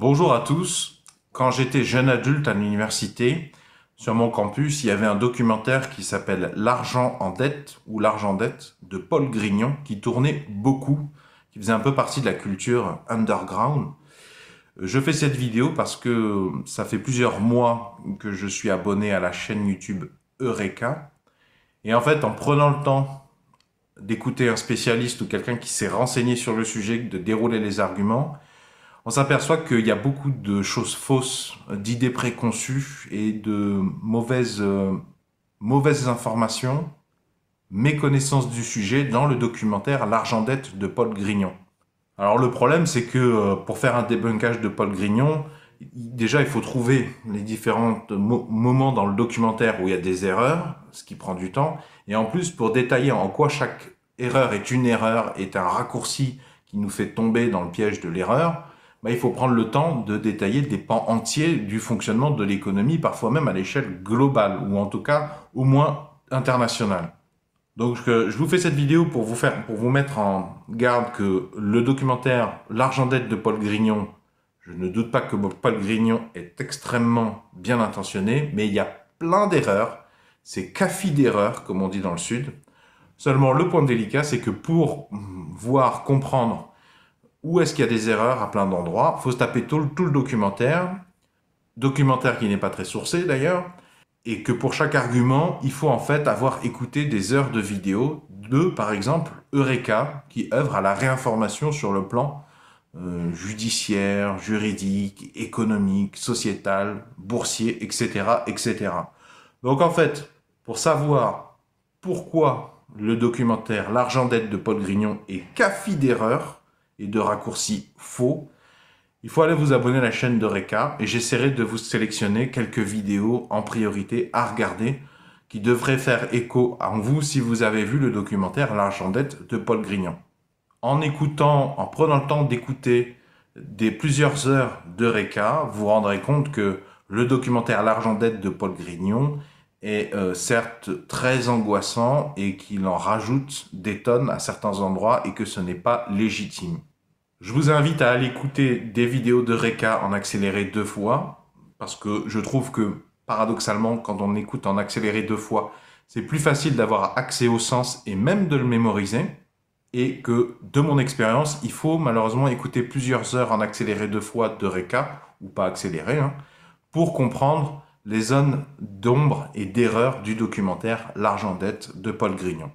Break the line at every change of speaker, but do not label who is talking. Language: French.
Bonjour à tous. Quand j'étais jeune adulte à l'université, sur mon campus, il y avait un documentaire qui s'appelle L'argent en dette ou L'argent dette de Paul Grignon qui tournait beaucoup, qui faisait un peu partie de la culture underground. Je fais cette vidéo parce que ça fait plusieurs mois que je suis abonné à la chaîne YouTube Eureka. Et en fait, en prenant le temps d'écouter un spécialiste ou quelqu'un qui s'est renseigné sur le sujet, de dérouler les arguments, on s'aperçoit qu'il y a beaucoup de choses fausses, d'idées préconçues et de mauvaises, euh, mauvaises informations, méconnaissance du sujet dans le documentaire L'argent dette de Paul Grignon. Alors le problème, c'est que euh, pour faire un débunkage de Paul Grignon, déjà il faut trouver les différents moments dans le documentaire où il y a des erreurs, ce qui prend du temps, et en plus pour détailler en quoi chaque erreur est une erreur, est un raccourci qui nous fait tomber dans le piège de l'erreur, bah, il faut prendre le temps de détailler des pans entiers du fonctionnement de l'économie, parfois même à l'échelle globale, ou en tout cas au moins internationale. Donc je vous fais cette vidéo pour vous, faire, pour vous mettre en garde que le documentaire L'argent dette de Paul Grignon, je ne doute pas que Paul Grignon est extrêmement bien intentionné, mais il y a plein d'erreurs, c'est café d'erreurs comme on dit dans le Sud. Seulement le point délicat c'est que pour voir, comprendre où est-ce qu'il y a des erreurs à plein d'endroits Faut se taper tout le, documentaire, documentaire qui n'est pas très sourcé d'ailleurs, et que pour chaque argument, il faut en fait avoir écouté des heures de vidéo de, par exemple, Eureka, qui œuvre à la réinformation sur le plan euh, judiciaire, juridique, économique, sociétal, boursier, etc., etc. Donc en fait, pour savoir pourquoi le documentaire L'argent d'aide de Paul Grignon est café d'erreur, et de raccourcis faux. Il faut aller vous abonner à la chaîne de Reka et j'essaierai de vous sélectionner quelques vidéos en priorité à regarder qui devraient faire écho en vous si vous avez vu le documentaire L'argent dette de Paul Grignon. En écoutant, en prenant le temps d'écouter des plusieurs heures de Reka, vous rendrez compte que le documentaire L'argent dette de Paul Grignon est euh, certes très angoissant et qu'il en rajoute des tonnes à certains endroits et que ce n'est pas légitime. Je vous invite à aller écouter des vidéos de Reka en accéléré deux fois, parce que je trouve que, paradoxalement, quand on écoute en accéléré deux fois, c'est plus facile d'avoir accès au sens et même de le mémoriser, et que, de mon expérience, il faut malheureusement écouter plusieurs heures en accéléré deux fois de Reka, ou pas accéléré, hein, pour comprendre les zones d'ombre et d'erreur du documentaire L'argent dette de Paul Grignon.